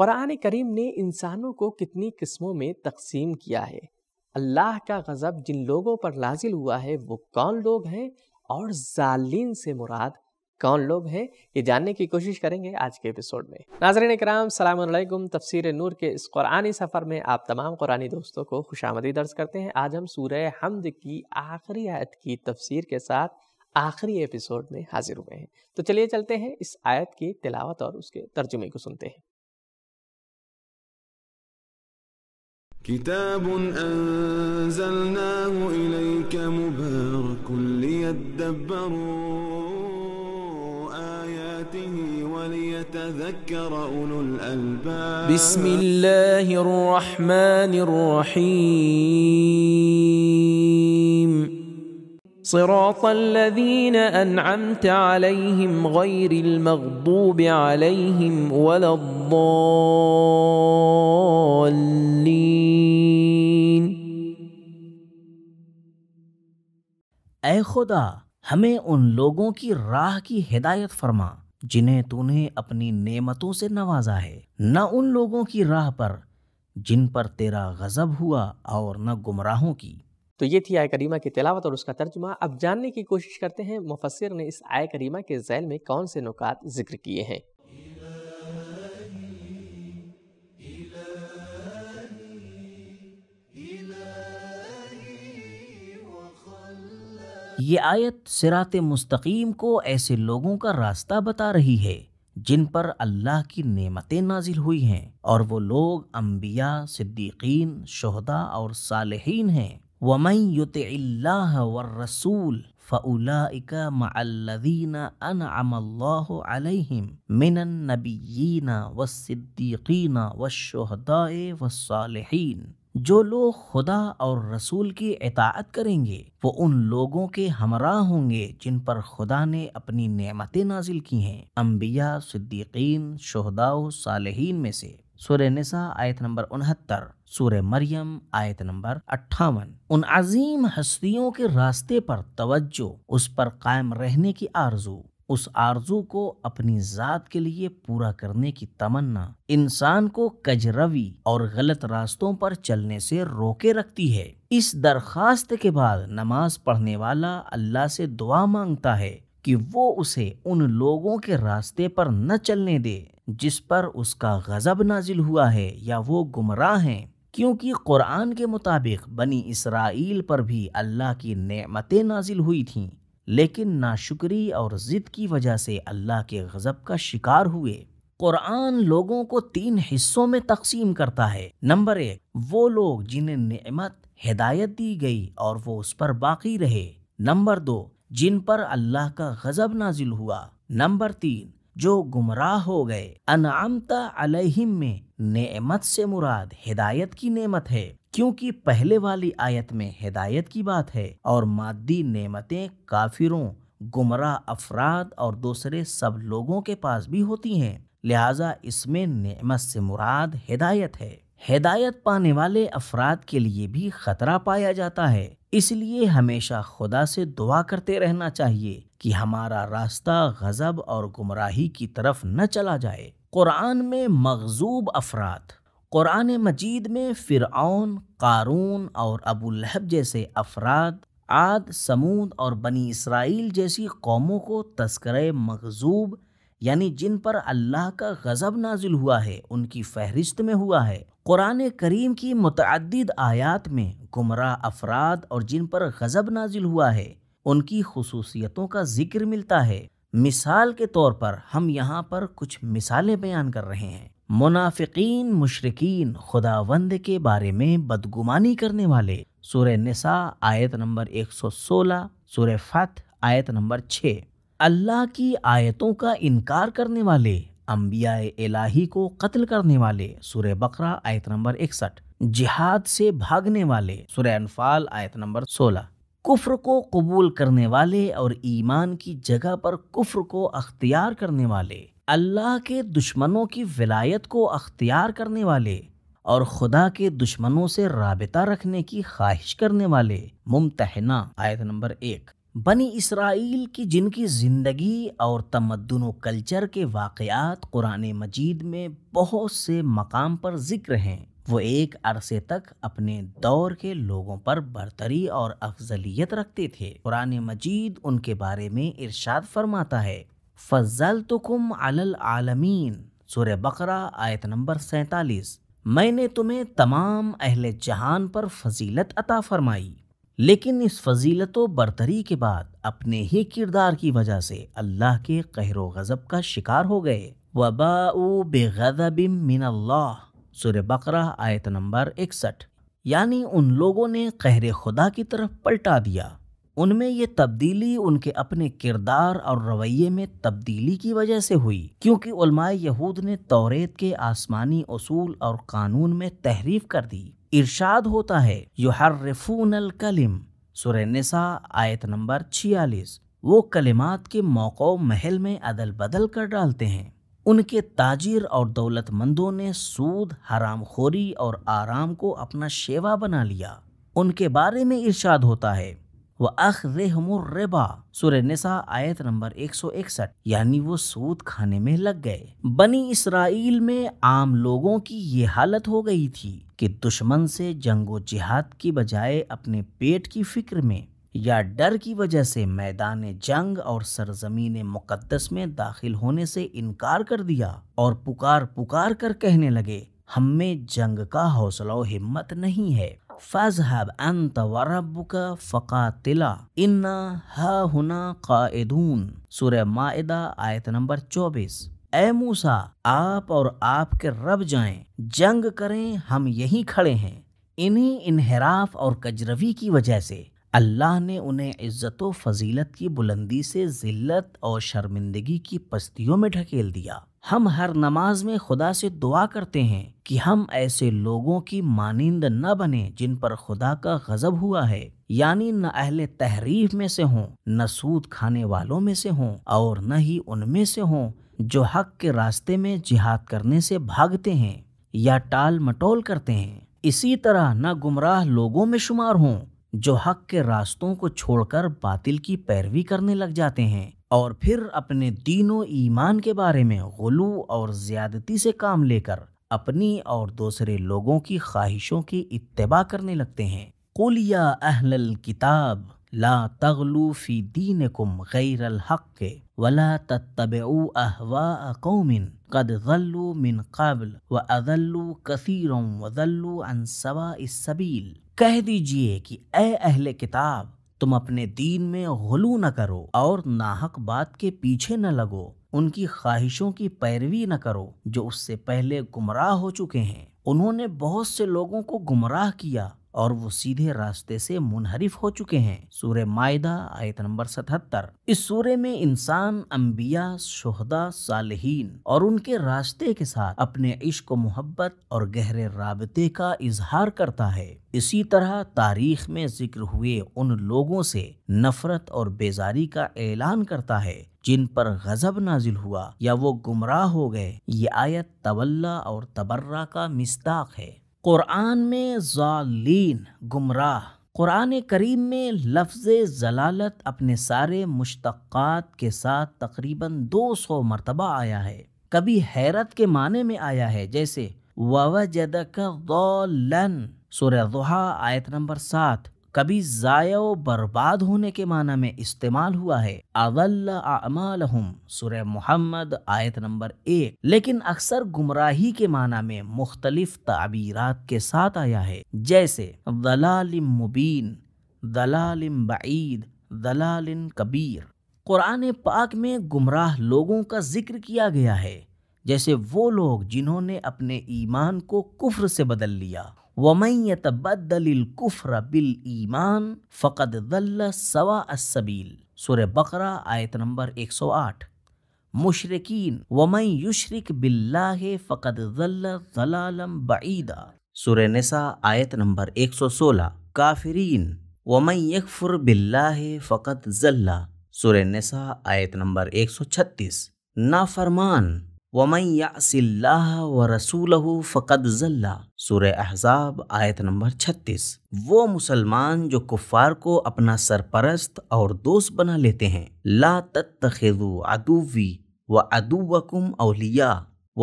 क़ुरान करीम ने इंसानों को कितनी किस्मों में तकसीम किया है अल्लाह का गज़ब जिन लोगों पर लाजिल हुआ है वो कौन लोग हैं और जालीन से मुराद कौन लोग हैं ये जानने की कोशिश करेंगे आज के एपिसोड में नाजरन कराम सलामकुम तफसर नूर के इस कुरानी सफ़र में आप तमाम कुरानी दोस्तों को खुश आमदी दर्ज करते हैं आज हम सूर हमद की आखिरी आयत की तफसीर के साथ आखिरी एपिसोड में हाजिर हुए हैं तो चलिए चलते हैं इस आयत की तिलावत और उसके तर्जुमे को सुनते हैं كتاب أنزلناه إليك مبارك ليدبروا آياته وليتذكر أولو الألباب بسم الله الرحمن الرحيم صراط الذين أنعمت عليهم غير المغضوب عليهم ولا الضالين اے خدا ہمیں ان لوگوں کی راہ کی ہدایت فرما جنہیں تو نے اپنی نعمتوں سے نوازا ہے نہ ان لوگوں کی راہ پر جن پر تیرا غضب ہوا اور نہ گمراہوں کی तो ये थी आय करीमा की तिलावत और उसका तर्जुमा अब जानने की कोशिश करते हैं मुफसर ने इस आय करीमा के जैल में कौन से नुकात जिक्र किए हैं ये आयत सिरात मुस्तकीम को ऐसे लोगों का रास्ता बता रही है जिन पर अल्लाह की नेमतें नाजिल हुई हैं और वो लोग अम्बिया सिद्दीकीन शहदा और सालहीन हैं ومن يطع الله والرسول मल्लदीना مع الذين मिनन الله عليهم من النبيين والصديقين والشهداء والصالحين जो लोग खुदा और रसूल की इताअत करेंगे वो उन लोगों के हमरा होंगे जिन पर खुदा ने अपनी नेमतें नाजिल की हैं अम्बिया सिद्दीकीन शहदा सालहीन में से सूर्य निसा आयत नंबर उनहत्तर सूर्य मरियम आयत नंबर अट्ठावन उन अजीम हस्तियों के रास्ते पर तवज्जो उस पर कायम रहने की आरजू उस आरजू को अपनी जात के लिए पूरा करने की तमन्ना इंसान को कजरवी और गलत रास्तों पर चलने से रोके रखती है इस दरखास्त के बाद नमाज पढ़ने वाला अल्लाह से दुआ मांगता है कि वो उसे उन लोगों के रास्ते पर न चलने दे जिस पर उसका गज़ब नाजिल हुआ है या वो गुमराह हैं क्योंकि कुरान के मुताबिक बनी इसराइल पर भी अल्लाह की नेमतें नाजिल हुई थीं लेकिन नाशुक्री और ज़िद की वजह से अल्लाह के गज़ब का शिकार हुए कुरान लोगों को तीन हिस्सों में तकसीम करता है नंबर एक वो लोग जिन्हें नेमत हिदायत दी गई और वो उस पर बाकी रहे नंबर दो जिन पर अल्लाह का गज़ब नाजिल हुआ नंबर तीन जो गुमराह हो गए अनामता अलहिम में नेमत से मुराद हिदायत की नेमत है क्योंकि पहले वाली आयत में हिदायत की बात है और मादी नेमतें काफिरों गुमराह अफराद और दूसरे सब लोगों के पास भी होती हैं लिहाजा इसमें नेमत से मुराद हिदायत है हिदायत पाने वाले अफराद के लिए भी खतरा पाया जाता है इसलिए हमेशा खुदा से दुआ करते रहना चाहिए कि हमारा रास्ता गज़ब और गुमराही की तरफ न चला जाए कुरान में मगजूब अफराद कुरान मजीद में फ़िरौन कारून और अबू लहब जैसे अफराद आद समूद और बनी इसराइल जैसी कौमों को तस्कर मगजूब यानी जिन पर अल्लाह का गज़ब नाजिल हुआ है उनकी फहरिस्त में हुआ है कुरान करीम की मतद आयात में गुमराह अफराद और जिन पर गज़ब नाजिल हुआ है उनकी खसूसियतों का जिक्र मिलता है मिसाल के तौर पर हम यहाँ पर कुछ मिसालें बयान कर रहे हैं मुनाफिकीन मुशरकिन खुदावंद के बारे में बदगुमानी करने वाले सूर्य नसा आयत नंबर 116 सूर्य फत आयत नंबर 6 अल्लाह की आयतों का इनकार करने वाले अम्बिया इलाही को कत्ल करने वाले सूर्य बकरा आयत नंबर इकसठ जिहाद से भागने वाले सूर्य अनफाल आयत नंबर सोलह कुफ्र को कबूल करने वाले और ईमान की जगह पर कुफ्र को अख्तियार करने वाले अल्लाह के दुश्मनों की विलायत को अख्तियार करने वाले और खुदा के दुश्मनों से रबता रखने की ख्वाहिश करने वाले मुमतहना आयत नंबर एक बनी इसराइल की जिनकी ज़िंदगी और तमदन कल्चर के वाक़ात कुरान मजीद में बहुत से मकाम पर जिक्र हैं वो एक अरसे तक अपने दौर के लोगों पर बरतरी और अफजलियत रखते थे कुरान मजीद उनके बारे में इरशाद फरमाता है फजल तो कुम अलल आलमीन सुर बकरा आयत नंबर सैतालीस मैंने तुम्हें तमाम अहल जहान पर फजीलत अता फरमाई लेकिन इस फजीलत व बरतरी के बाद अपने ही किरदार की वजह से अल्लाह के कहर गज़ब का शिकार हो गए वबाऊ बेगज़ब अल्लाह सूर्य बकरा आयत नंबर इकसठ यानी उन लोगों ने कहरे खुदा की तरफ पलटा दिया उनमें ये तब्दीली उनके अपने किरदार और रवैये में तब्दीली की वजह से हुई क्योंकि उलमाए यहूद ने तौरेत के आसमानी असूल और कानून में तहरीफ कर दी इरशाद होता है युहर्रफून अल कलिम सुरनिसा आयत नंबर छियालीस वो कलिमात के मौक़ों महल में अदल बदल कर डालते हैं उनके ताजिर और दौलतमंदों ने सूद हरामखोरी और आराम को अपना शेवा बना लिया उनके बारे में इरशाद होता है वह अख अखरेबा सुर निसा आयत नंबर 161 यानी वो सूद खाने में लग गए बनी इसराइल में आम लोगों की ये हालत हो गई थी कि दुश्मन से जंगो जिहाद की बजाय अपने पेट की फिक्र में या डर की वजह से मैदान जंग और सरजमीन मुकद्दस में दाखिल होने से इनकार कर दिया और पुकार पुकार कर कहने लगे हम में जंग का हौसला हिम्मत नहीं है फजहब अंत वरबुक फ़कातिला इन्ना हुना कादून सूर्य मायदा आयत नंबर 24 ए मूसा आप और आपके रब जाएं जंग करें हम यहीं खड़े हैं इन्हीं इनहराफ और कजरवी की वजह से अल्लाह ने उन्हें इज़्ज़त व फजीलत की बुलंदी से ज़िल्लत और शर्मिंदगी की पस्तियों में ढकेल दिया हम हर नमाज में खुदा से दुआ करते हैं कि हम ऐसे लोगों की मानिंद न बने जिन पर खुदा का गजब हुआ है यानी न अहले तहरीफ में से हों न सूद खाने वालों में से हों और न ही उनमें से हों जो हक के रास्ते में जिहाद करने से भागते हैं या टाल मटोल करते हैं इसी तरह न गुमराह लोगों में शुमार हों जो हक के रास्तों को छोड़कर बातिल की पैरवी करने लग जाते हैं और फिर अपने दीनों ईमान के बारे में गलू और ज्यादती से काम लेकर अपनी और दूसरे लोगों की ख्वाहिशों की इतबा करने लगते हैं कुलिया अहल किताब ला तगलू फी दीन कुम गैर हक के वला तत्तबऊ अहवा कौमिन कद जल्लू मिन कबल व अजल्लू कसीरों वजल्लू अनसवा सबील कह दीजिए कि ए अहले किताब तुम अपने दीन में गलू न करो और नाहक बात के पीछे न लगो उनकी ख्वाहिशों की पैरवी न करो जो उससे पहले गुमराह हो चुके हैं उन्होंने बहुत से लोगों को गुमराह किया और वो सीधे रास्ते से मुनहरिफ हो चुके हैं सूर्य मायदा आयत नंबर सतहत्तर इस सूर्य में इंसान अम्बिया शोहदा सालहीन और उनके रास्ते के साथ अपने इश्क मोहब्बत और गहरे रबते का इजहार करता है इसी तरह तारीख में जिक्र हुए उन लोगों से नफरत और बेजारी का ऐलान करता है जिन पर गजब नाजिल हुआ या वो गुमराह हो गए ये आयत तवल्ला और तबर्रा का मिस्ताक है कुरान में ज़ालीन गुमराह कुरान करीम में लफ्ज़ जलालत अपने सारे मुश्तक़ात के साथ तकरीबन दो सौ मरतबा आया है कभी हैरत के माने में आया है जैसे वजदक आयत नंबर सात कभी जायो बर्बाद होने के माना में इस्तेमाल हुआ है अवल्ला अमालहम सुर मोहम्मद आयत नंबर एक लेकिन अक्सर गुमराही के माना में मुख्तलिफ तबीरत के साथ आया है जैसे दलालिम मुबीन दलालिम बीद दलालिन कबीर कुरान पाक में गुमराह लोगों का जिक्र किया गया है जैसे वो लोग जिन्होंने अपने ईमान को कुफ्र से बदल लिया ومن يتبدل الكفر بالإيمان فقد ضل سواء السبيل سورة بقرة آیت آية نمبر 108 مشرقین ومن يشرك بالله فقد ضل ضلالا بعيدا سورة نساء آیت نمبر 116 کافرین ومن يكفر بالله فقد ضل سورة نساء آیت نمبر 136 نافرمان वमैयासिल्लाह व रसूल फ़कद जल्ला सुर अहजाब आयत नंबर 36 वो मुसलमान जो कुफ़ार को अपना सरपरस्त और दोस्त बना लेते हैं ला तत्तखु अदुवी व अदुवकुम अलिया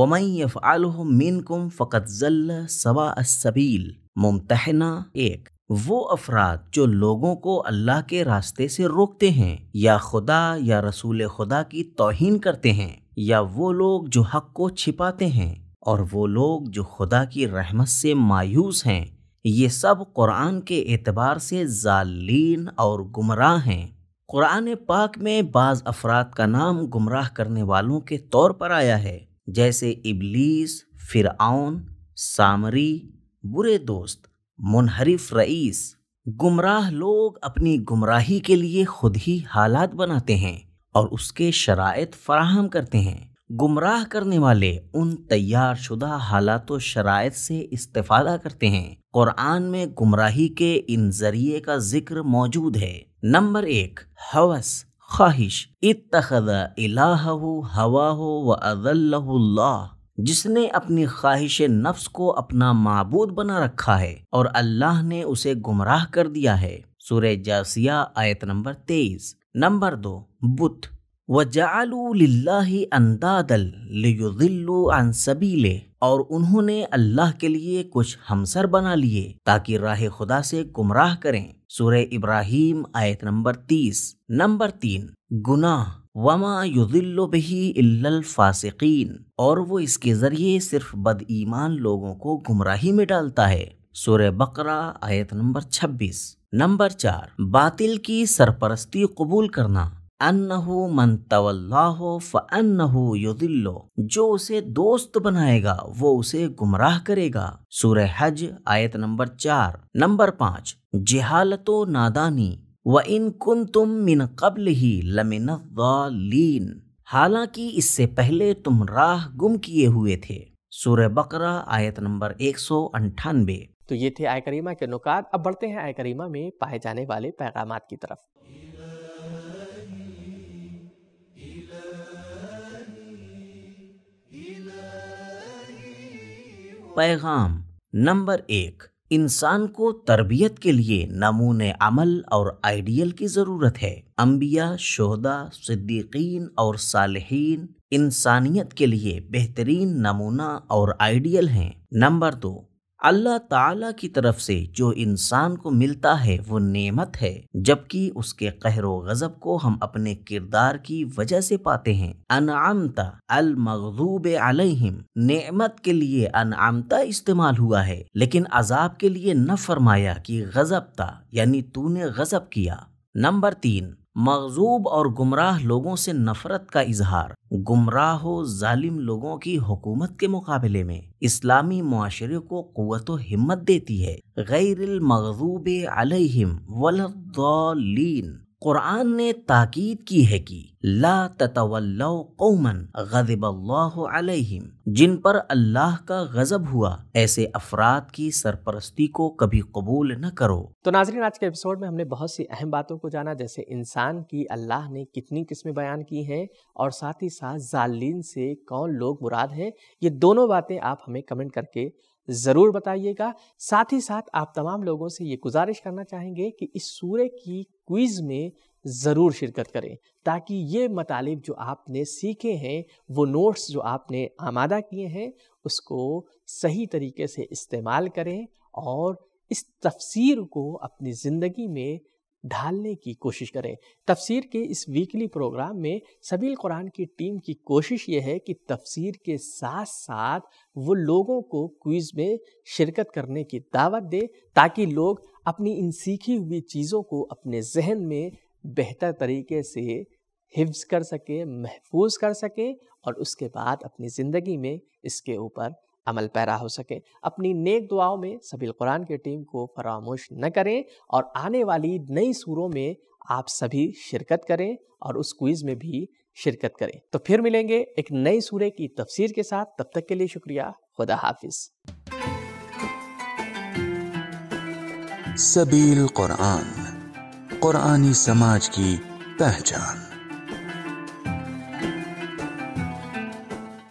वमैफ़ालमिनकुम फ़कद जल्ला सवा असबील मुमतहना एक वो अफराद जो लोगों को अल्लाह के रास्ते से रोकते हैं या खुदा या रसूल खुदा की तोहन करते हैं या वो लोग जो हक को छिपाते हैं और वो लोग जो खुदा की रहमत से मायूस हैं ये सब कुरान के एतबार से जालीन और गुमराह हैं कुरान पाक में बाज़ अफराद का नाम गुमराह करने वालों के तौर पर आया है जैसे इबलीस फिरआन सामरी बुरे दोस्त मुनहरिफ रईस गुमराह लोग अपनी गुमराही के लिए खुद ही हालात बनाते हैं और उसके शरात फराहम करते हैं गुमराह करने वाले उन तैयार शुदा हालात शरात से इस्तेफादा करते हैं कुरान में गुमराही के इन जरिए का जिक्र मौजूद है नंबर एक हवस ख्वाहिश इतखद इलाह हवा हो व जिसने अपनी ख्वाहिश नफ्स को अपना मबूद बना रखा है और अल्लाह ने उसे गुमराह कर दिया है सूर्य जासिया आयत नंबर तेईस नंबर दो बुत और उन्होंने अल्लाह के लिए कुछ हमसर बना लिए ताकि राह खुदा से गुमराह करें सूर्य इब्राहिम आयत नंबर तीस नंबर तीन गुनाह वमा युजिल्लो बही फ़ासिकीन और वो इसके ज़रिए सिर्फ बद ईमान लोगों को गुमराही में डालता है सूर बकरा आयत नंबर 26 नंबर चार बातिल की सरपरस्ती कबूल करना अन्नहु मन तवल्लाहो फन्नहु युदिल्लो जो उसे दोस्त बनाएगा वो उसे गुमराह करेगा सूर्य हज आयत नंबर चार नंबर पाँच जिहालतो नादानी व इन कुन तुम मिन कबल ही लमिन लीन हालांकि इससे पहले तुम राह गुम किए हुए थे सूर्य बकरा आयत नंबर एक सौ अंठानबे तो ये थे आय करीमा के नुकात अब बढ़ते हैं आय करीमा में पाए जाने वाले पैगाम की तरफ पैगाम नंबर एक इंसान को तरबियत के लिए नमून अमल और आइडियल की ज़रूरत है अम्बिया शहदा सिद्दीकीन और सालहीन इंसानियत के लिए बेहतरीन नमूना और आइडियल हैं नंबर दो अल्लाह ताला की तरफ से जो इंसान को मिलता है वो नेमत है जबकि उसके कहर गजब को हम अपने किरदार की वजह से पाते हैं अनामता अल मगजूब अलहिम नेमत के लिए अनामता इस्तेमाल हुआ है लेकिन अजाब के लिए न फरमाया कि गजबता यानी तूने गजब किया नंबर तीन मगजूब और गुमराह लोगों से नफरत का इजहार गुमराह जालिम लोगों की हुकूमत के मुकाबले में इस्लामी माशरे को क़वत हिम्मत देती है गैर मगजूब अलहिम वलद्दीन कुरान ने ताकीद की है कि ला ततवल्लो कौमन गजब अलैहिम जिन पर अल्लाह का गजब हुआ ऐसे अफराद की सरपरस्ती को कभी कबूल न करो तो नाजरीन आज के एपिसोड में हमने बहुत सी अहम बातों को जाना जैसे इंसान की अल्लाह ने कितनी किस्में बयान की हैं और साथ ही साथ जालीन से कौन लोग मुराद हैं ये दोनों बातें आप हमें कमेंट करके ज़रूर बताइएगा साथ ही साथ आप तमाम लोगों से ये गुजारिश करना चाहेंगे कि इस सूर्य की क्विज़ में ज़रूर शिरकत करें ताकि ये मतालब जो आपने सीखे हैं वो नोट्स जो आपने आमादा किए हैं उसको सही तरीके से इस्तेमाल करें और इस तफसीर को अपनी ज़िंदगी में ढालने की कोशिश करें तफसीर के इस वीकली प्रोग्राम में सभी कुरान की टीम की कोशिश ये है कि तफसीर के साथ साथ वो लोगों को क्विज़ में शिरकत करने की दावत दे ताकि लोग अपनी इन सीखी हुई चीज़ों को अपने जहन में बेहतर तरीके से हिफ्ज कर सकें महफूज कर सकें और उसके बाद अपनी ज़िंदगी में इसके ऊपर अमल पैरा हो सके अपनी नेक दुआओं में सभी कुरान की टीम को फरामोश न करें और आने वाली नई सूरों में आप सभी शिरकत करें और उस क्विज़ में भी शिरकत करें तो फिर मिलेंगे एक नई सूर्य की तफसीर के साथ तब तक के लिए शुक्रिया खुदा हाफिज सबील कुरान कुरानी समाज की पहचान